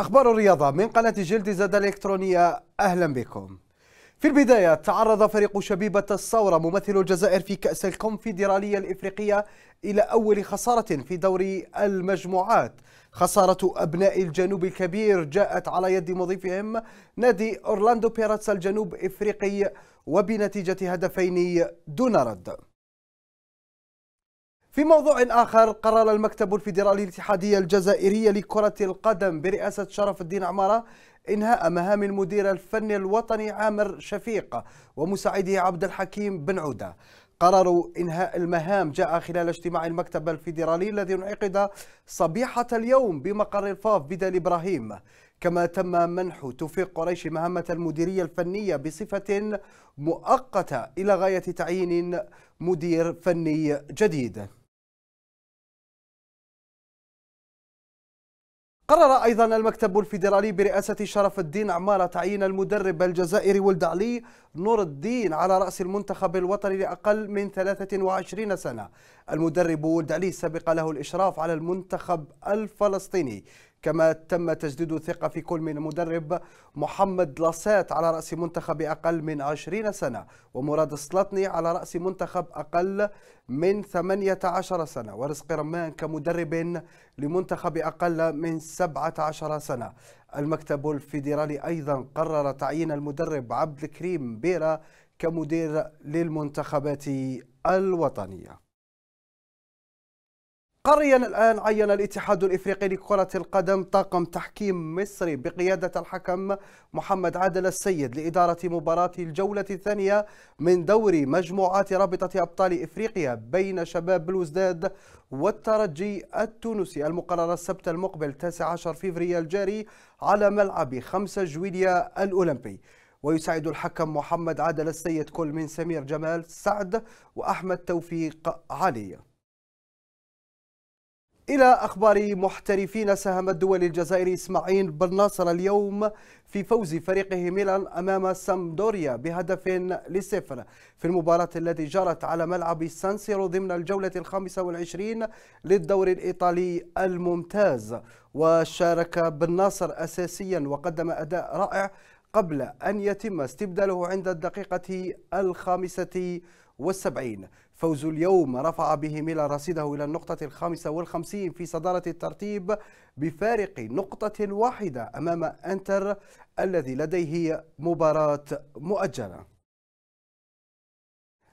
أخبار الرياضة من قناة جلد زاد الإلكترونية أهلا بكم في البداية تعرض فريق شبيبة الصورة ممثل الجزائر في كأس الكونفدرالية الإفريقية إلى أول خسارة في دور المجموعات خسارة أبناء الجنوب الكبير جاءت على يد مضيفهم نادي أورلاندو بيراتس الجنوب إفريقي وبنتيجة هدفين دون رد في موضوع آخر قرر المكتب الفيدرالي الاتحادية الجزائرية لكرة القدم برئاسة شرف الدين عمارة إنهاء مهام المدير الفني الوطني عامر شفيق ومساعده عبد الحكيم بن عودة قرار إنهاء المهام جاء خلال اجتماع المكتب الفيدرالي الذي انعقد صبيحة اليوم بمقر الفاف بدل إبراهيم كما تم منح توفيق قريش مهمة المديرية الفنية بصفة مؤقتة إلى غاية تعيين مدير فني جديد قرر أيضا المكتب الفيدرالي برئاسة شرف الدين عمارة تعيين المدرب الجزائري ولد علي نور الدين على رأس المنتخب الوطني لأقل من 23 سنة المدرب ولد علي سبق له الإشراف على المنتخب الفلسطيني كما تم تجديد الثقة في كل من مدرب محمد لاسات على رأس منتخب أقل من 20 سنة ومراد السلطني على رأس منتخب أقل من 18 سنة ورزق رمان كمدرب لمنتخب أقل من 17 سنة المكتب الفيدرالي أيضا قرر تعيين المدرب عبد الكريم بيرا كمدير للمنتخبات الوطنية قريا الآن عين الاتحاد الإفريقي لكرة القدم طاقم تحكيم مصري بقيادة الحكم محمد عادل السيد لإدارة مباراة الجولة الثانية من دوري مجموعات رابطة أبطال إفريقيا بين شباب بلوزداد والترجي التونسي المقررة السبت المقبل 19 فبراير الجاري على ملعب 5 جويليا الأولمبي ويساعد الحكم محمد عادل السيد كل من سمير جمال سعد وأحمد توفيق علي إلى أخبار محترفين ساهم الدولي الجزائري إسماعيل بن ناصر اليوم في فوز فريقه ميلان أمام سامدوريا بهدف لصفر في المباراة التي جرت على ملعب سانسيرو ضمن الجولة الخامسة والعشرين للدور الإيطالي الممتاز وشارك بن ناصر أساسيا وقدم أداء رائع قبل أن يتم استبداله عند الدقيقة الخامسة والسبعين فوز اليوم رفع به ميلا رصيده إلى النقطة الخامسة والخمسين في صدارة الترتيب بفارق نقطة واحدة أمام أنتر الذي لديه مباراة مؤجلة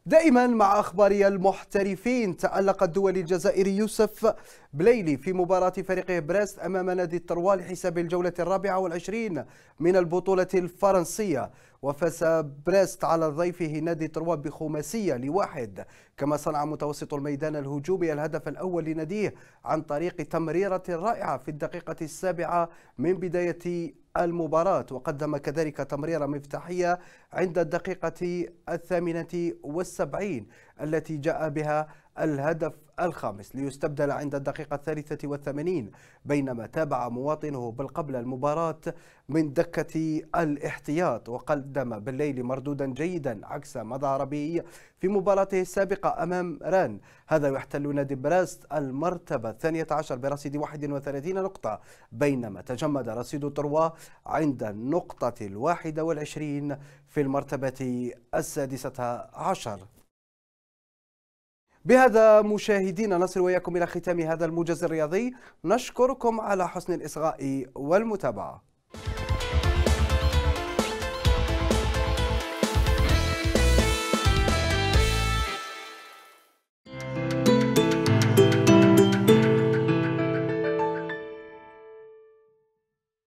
دائما مع أخبار المحترفين تألق الدولي الجزائري يوسف بليلي في مباراة فريقه بريست أمام نادي الطروال حساب الجولة الرابعة والعشرين من البطولة الفرنسية وفاز بريست على ضيفه نادي طروال بخماسية لواحد كما صنع متوسط الميدان الهجومي الهدف الأول لناديه عن طريق تمريرة رائعة في الدقيقة السابعة من بداية المباراة وقدم كذلك تمريرة مفتاحية عند الدقيقة الثامنة والسبعين التي جاء بها الهدف الخامس ليستبدل عند الدقيقة الثالثة والثمانين بينما تابع مواطنه بالقبل المباراة من دكة الاحتياط وقدم بالليل مردودا جيدا عكس مضى به في مباراته السابقة أمام ران هذا يحتل نادي براست المرتبة الثانية عشر برصيد 31 نقطة بينما تجمد رصيد طروا عند النقطة الواحدة والعشرين في المرتبة السادسة عشر بهذا مشاهدينا نصل وياكم إلى ختام هذا الموجز الرياضي نشكركم على حسن الإصغاء والمتابعة